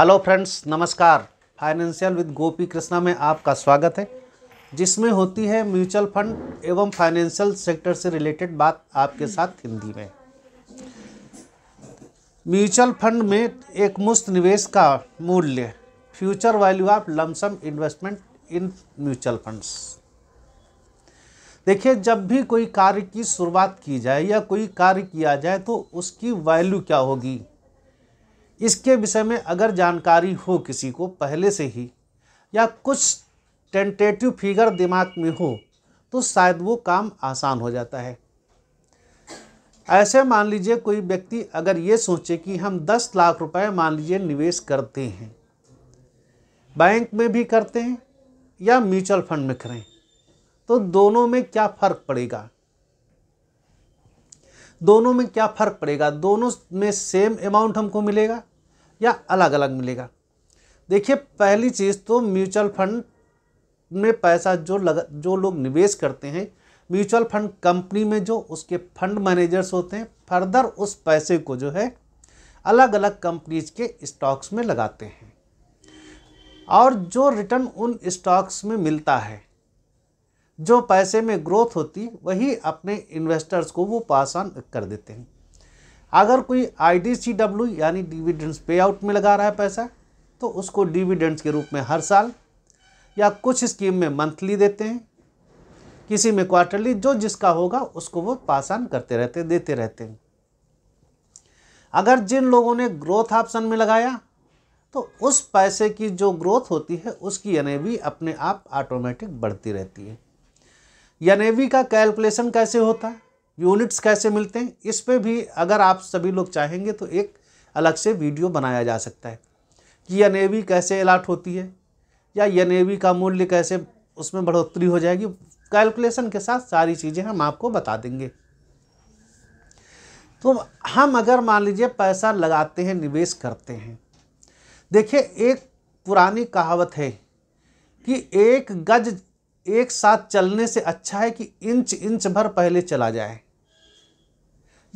hello friends नमस्कार financial with Gopi Krishna में आपका स्वागत है जिसमें होती है म्यूचुअल फंड एवं फाइनेंशियल सेक्टर से रिलेटेड बात आपके साथ हिंदी में म्यूचुअल फंड में एक मुश्त निवेश का मूल्य future value of lumpsum investment in mutual funds देखिए जब भी कोई कार्य की शुरुआत की जाए या कोई कार्य किया जाए तो उसकी वैल्यू क्या होगी इसके विषय में अगर जानकारी हो किसी को पहले से ही या कुछ टेंटेटिव फिगर दिमाग में हो तो शायद वो काम आसान हो जाता है ऐसे मान लीजिए कोई व्यक्ति अगर ये सोचे कि हम दस लाख रुपए मान लीजिए निवेश करते हैं बैंक में भी करते हैं या म्यूचुअल फंड में करें तो दोनों में क्या फ़र्क पड़ेगा दोनों में क्या फ़र्क पड़ेगा दोनों में सेम अमाउंट हमको मिलेगा या अलग अलग मिलेगा देखिए पहली चीज़ तो म्यूचुअल फंड में पैसा जो लग जो लोग निवेश करते हैं म्यूचुअल फंड कंपनी में जो उसके फंड मैनेजर्स होते हैं फर्दर उस पैसे को जो है अलग अलग कंपनीज के स्टॉक्स में लगाते हैं और जो रिटर्न उन स्टॉक्स में मिलता है जो पैसे में ग्रोथ होती वही अपने इन्वेस्टर्स को वो पास ऑन कर देते हैं अगर कोई आईडीसीडब्ल्यू यानी डिविडेंड्स पे आउट में लगा रहा है पैसा तो उसको डिविडेंड्स के रूप में हर साल या कुछ स्कीम में मंथली देते हैं किसी में क्वार्टरली जो जिसका होगा उसको वो पास ऑन करते रहते देते रहते हैं अगर जिन लोगों ने ग्रोथ ऑप्शन में लगाया तो उस पैसे की जो ग्रोथ होती है उसकी एन अपने आप ऑटोमेटिक बढ़ती रहती है एन का कैलकुलेशन कैसे होता है यूनिट्स कैसे मिलते हैं इस पर भी अगर आप सभी लोग चाहेंगे तो एक अलग से वीडियो बनाया जा सकता है कि एन वी कैसे अलाट होती है या एन वी का मूल्य कैसे उसमें बढ़ोतरी हो जाएगी कैलकुलेशन के साथ सारी चीज़ें हम आपको बता देंगे तो हम अगर मान लीजिए पैसा लगाते हैं निवेश करते हैं देखिए एक पुरानी कहावत है कि एक गज एक साथ चलने से अच्छा है कि इंच इंच भर पहले चला जाए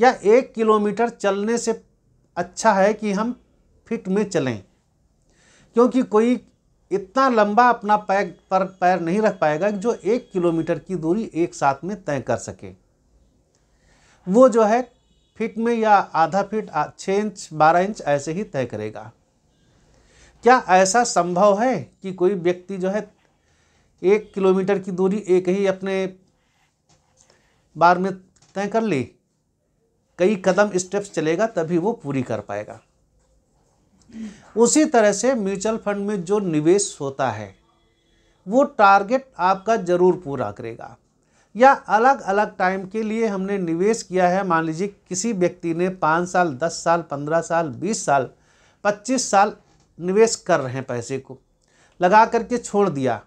या एक किलोमीटर चलने से अच्छा है कि हम फिट में चलें क्योंकि कोई इतना लंबा अपना पैर पर पैर नहीं रख पाएगा जो एक किलोमीटर की दूरी एक साथ में तय कर सके वो जो है फिट में या आधा फिट छः इंच बारह इंच ऐसे ही तय करेगा क्या ऐसा संभव है कि कोई व्यक्ति जो है एक किलोमीटर की दूरी एक ही अपने बार में तय कर ली कई कदम स्टेप्स चलेगा तभी वो पूरी कर पाएगा उसी तरह से म्यूचुअल फंड में जो निवेश होता है वो टारगेट आपका ज़रूर पूरा करेगा या अलग अलग टाइम के लिए हमने निवेश किया है मान लीजिए किसी व्यक्ति ने पाँच साल दस साल पंद्रह साल बीस साल पच्चीस साल निवेश कर रहे हैं पैसे को लगा करके छोड़ दिया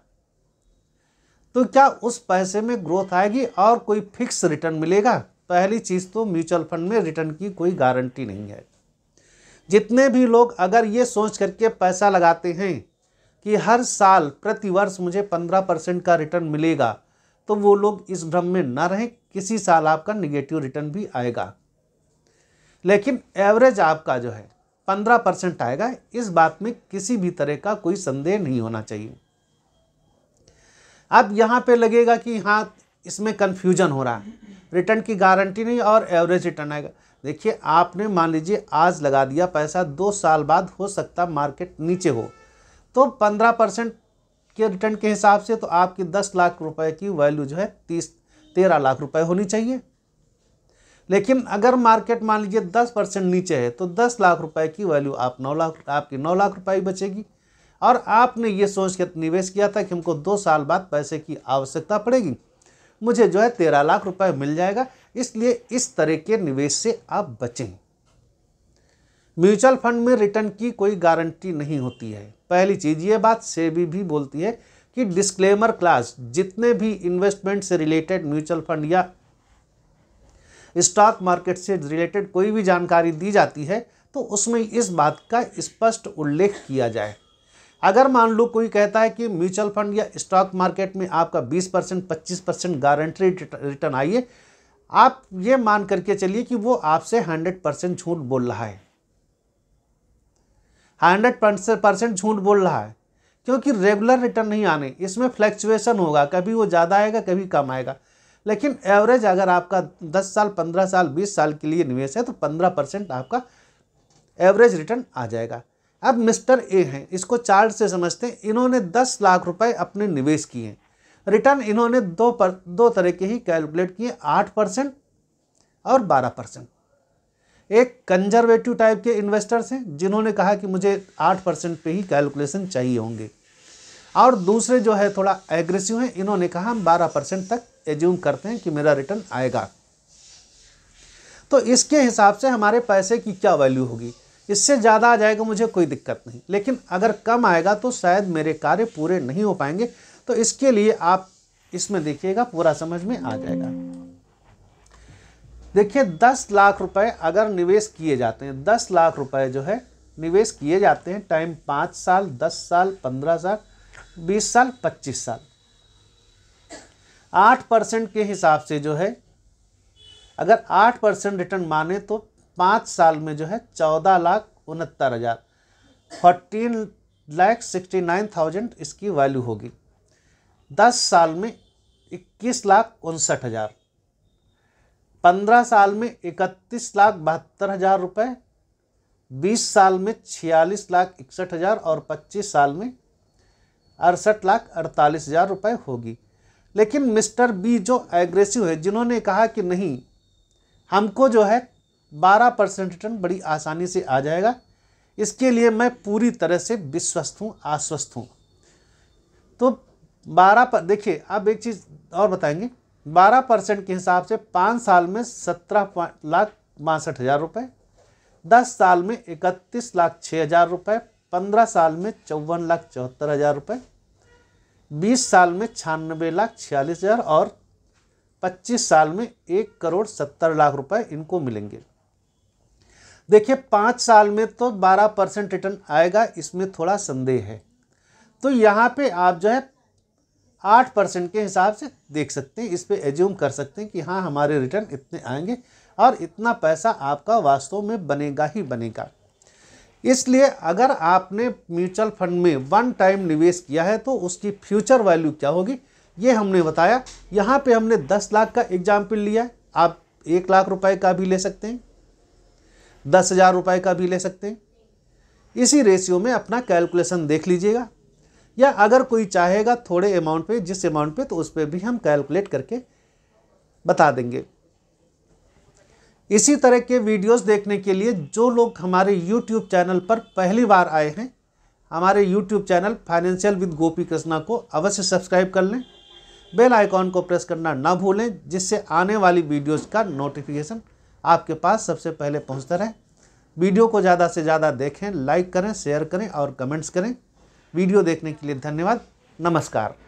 तो क्या उस पैसे में ग्रोथ आएगी और कोई फिक्स रिटर्न मिलेगा पहली चीज़ तो म्यूचुअल फंड में रिटर्न की कोई गारंटी नहीं है जितने भी लोग अगर ये सोच करके पैसा लगाते हैं कि हर साल प्रतिवर्ष मुझे पंद्रह परसेंट का रिटर्न मिलेगा तो वो लोग इस भ्रम में ना रहें किसी साल आपका निगेटिव रिटर्न भी आएगा लेकिन एवरेज आपका जो है पंद्रह परसेंट आएगा इस बात में किसी भी तरह का कोई संदेह नहीं होना चाहिए अब यहाँ पे लगेगा कि हाँ इसमें कन्फ्यूजन हो रहा है रिटर्न की गारंटी नहीं और एवरेज रिटर्न आएगा देखिए आपने मान लीजिए आज लगा दिया पैसा दो साल बाद हो सकता मार्केट नीचे हो तो पंद्रह परसेंट के रिटर्न के हिसाब से तो आपकी दस लाख रुपए की वैल्यू जो है तीस तेरह लाख रुपए होनी चाहिए लेकिन अगर मार्केट मान लीजिए दस परसेंट नीचे है तो दस लाख रुपए की वैल्यू आप नौ लाख आपकी नौ लाख रुपए बचेगी और आपने ये सोच कर निवेश किया था कि हमको दो साल बाद पैसे की आवश्यकता पड़ेगी मुझे जो है तेरह लाख रुपए मिल जाएगा इसलिए इस तरह के निवेश से आप बचें म्यूचुअल फंड में रिटर्न की कोई गारंटी नहीं होती है पहली चीज़ ये बात सेबी भी बोलती है कि डिस्क्लेमर क्लास जितने भी इन्वेस्टमेंट से रिलेटेड म्यूचुअल फंड या स्टॉक मार्केट से रिलेटेड कोई भी जानकारी दी जाती है तो उसमें इस बात का स्पष्ट उल्लेख किया जाए अगर मान लो कोई कहता है कि म्यूचुअल फंड या स्टॉक मार्केट में आपका 20 परसेंट पच्चीस परसेंट गारंटी रिटर्न आइए आप ये मान करके चलिए कि वो आपसे 100 परसेंट झूठ बोल रहा है 100 परसेंट झूठ बोल रहा है क्योंकि रेगुलर रिटर्न नहीं आने इसमें फ्लैक्चुएसन होगा कभी वो ज़्यादा आएगा कभी कम आएगा लेकिन एवरेज अगर आपका 10 साल 15 साल 20 साल के लिए निवेश है तो 15 परसेंट आपका एवरेज रिटर्न आ जाएगा अब मिस्टर ए हैं इसको चार्ट से समझते हैं इन्होंने दस लाख रुपए अपने निवेश किए रिटर्न इन्होंने दो पर दो तरह के ही कैलकुलेट किए आठ परसेंट और बारह परसेंट एक कंजर्वेटिव टाइप के इन्वेस्टर्स हैं जिन्होंने कहा कि मुझे आठ परसेंट पे ही कैलकुलेशन चाहिए होंगे और दूसरे जो है थोड़ा एग्रेसिव हैं इन्होंने कहा हम बारह परसेंट तक एज्यूम करते हैं कि मेरा रिटर्न आएगा तो इसके हिसाब से हमारे पैसे की क्या वैल्यू होगी इससे ज़्यादा आ जाएगा मुझे कोई दिक्कत नहीं लेकिन अगर कम आएगा तो शायद मेरे कार्य पूरे नहीं हो पाएंगे तो इसके लिए आप इसमें देखिएगा पूरा समझ में आ जाएगा देखिए दस लाख रुपए अगर निवेश किए जाते हैं दस लाख रुपए जो है निवेश किए जाते हैं टाइम पाँच साल दस साल पंद्रह साल बीस साल पच्चीस साल आठ परसेंट के हिसाब से जो है अगर आठ परसेंट रिटर्न माने तो पाँच साल में जो है चौदह लाख उनहत्तर हज़ार fourteen lakh sixty nine thousand इसकी वैल्यू होगी दस साल में इक्कीस लाख उनसठ हज़ार पंद्रह साल में इकतीस लाख बहत्तर हज़ार रुपये बीस साल में छियालीस लाख इकसठ हज़ार और पच्चीस साल में अड़सठ लाख अड़तालीस हज़ार रुपये होगी लेकिन मिस्टर बी जो एग्रेसिव है जिन्होंने कहा कि नहीं हमको जो है 12 परसेंट रिटर्न बड़ी आसानी से आ जाएगा इसके लिए मैं पूरी तरह से विश्वस्त हूँ आश्वस्त हूँ तो 12 पर देखिए अब एक चीज़ और बताएंगे 12 परसेंट के हिसाब से पाँच साल में सत्रह लाख बासठ हज़ार रुपये दस साल में इकतीस लाख छः हज़ार रुपये पंद्रह साल में चौवन लाख चौहत्तर हज़ार रुपये बीस साल में छियानबे लाख छियालीस हज़ार और पच्चीस साल में एक करोड़ सत्तर लाख रुपए इनको मिलेंगे देखिए पाँच साल में तो बारह परसेंट रिटर्न आएगा इसमें थोड़ा संदेह है तो यहाँ पे आप जो है आठ परसेंट के हिसाब से देख सकते हैं इस पर एज्यूम कर सकते हैं कि हाँ हमारे रिटर्न इतने आएंगे और इतना पैसा आपका वास्तव में बनेगा ही बनेगा इसलिए अगर आपने म्यूचुअल फंड में वन टाइम निवेश किया है तो उसकी फ्यूचर वैल्यू क्या होगी ये हमने बताया यहाँ पे हमने दस लाख का एग्जाम्पल लिया आप एक लाख रुपए का भी ले सकते हैं दस हज़ार रुपये का भी ले सकते हैं इसी रेशियो में अपना कैलकुलेशन देख लीजिएगा या अगर कोई चाहेगा थोड़े अमाउंट पे जिस अमाउंट पे तो उस पर भी हम कैलकुलेट करके बता देंगे इसी तरह के वीडियोस देखने के लिए जो लोग हमारे यूट्यूब चैनल पर पहली बार आए हैं हमारे YouTube channel financial with Gopi Krishna को अवश्य सब्सक्राइब कर लें बेल आइकॉन को प्रेस करना ना भूलें जिससे आने वाली वीडियोज़ का नोटिफिकेशन आपके पास सबसे पहले पहुंचता रहे वीडियो को ज़्यादा से ज़्यादा देखें लाइक करें शेयर करें और कमेंट्स करें वीडियो देखने के लिए धन्यवाद नमस्कार